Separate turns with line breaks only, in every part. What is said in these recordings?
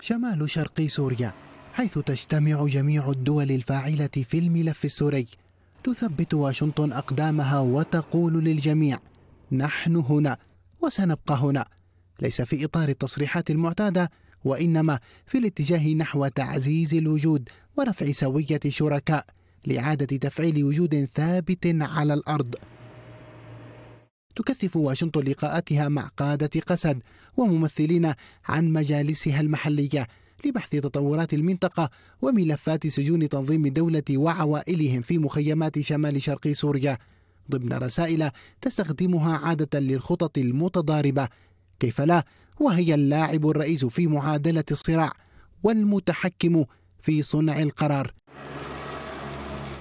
شمال شرق سوريا حيث تجتمع جميع الدول الفاعلة في الملف السوري تثبت واشنطن أقدامها وتقول للجميع نحن هنا وسنبقى هنا ليس في إطار التصريحات المعتادة وإنما في الاتجاه نحو تعزيز الوجود ورفع سوية شركاء لإعادة تفعيل وجود ثابت على الأرض تكثف واشنطن لقاءاتها مع قادة قسد وممثلين عن مجالسها المحلية لبحث تطورات المنطقة وملفات سجون تنظيم الدولة وعوائلهم في مخيمات شمال شرق سوريا ضمن رسائل تستخدمها عادة للخطط المتضاربة كيف لا وهي اللاعب الرئيس في معادلة الصراع والمتحكم في صنع القرار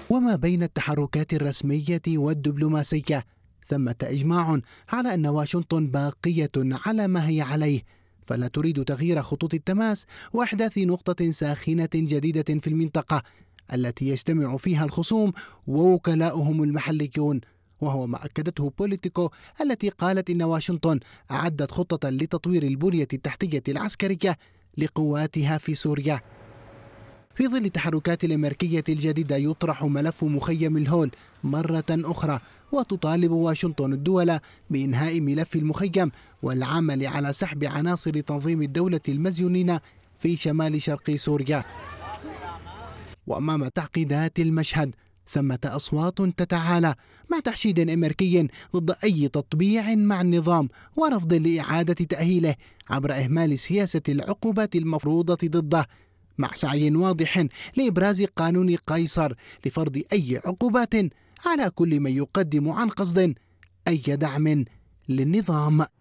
وما بين التحركات الرسمية والدبلوماسية ثمة إجماع على أن واشنطن باقية على ما هي عليه فلا تريد تغيير خطوط التماس وإحداث نقطة ساخنة جديدة في المنطقة التي يجتمع فيها الخصوم ووكلاؤهم المحليون وهو ما أكدته بوليتيكو التي قالت إن واشنطن أعدت خطة لتطوير البنية التحتية العسكرية لقواتها في سوريا في ظل التحركات الأمريكية الجديدة يطرح ملف مخيم الهول مرة أخرى وتطالب واشنطن الدول بإنهاء ملف المخيم والعمل على سحب عناصر تنظيم الدولة المزيونين في شمال شرق سوريا وأمام تعقيدات المشهد ثمة أصوات تتعالى مع تحشيد أمريكي ضد أي تطبيع مع النظام ورفض لإعادة تأهيله عبر إهمال سياسة العقوبات المفروضة ضده مع سعي واضح لإبراز قانون قيصر لفرض أي عقوبات على كل من يقدم عن قصد أي دعم للنظام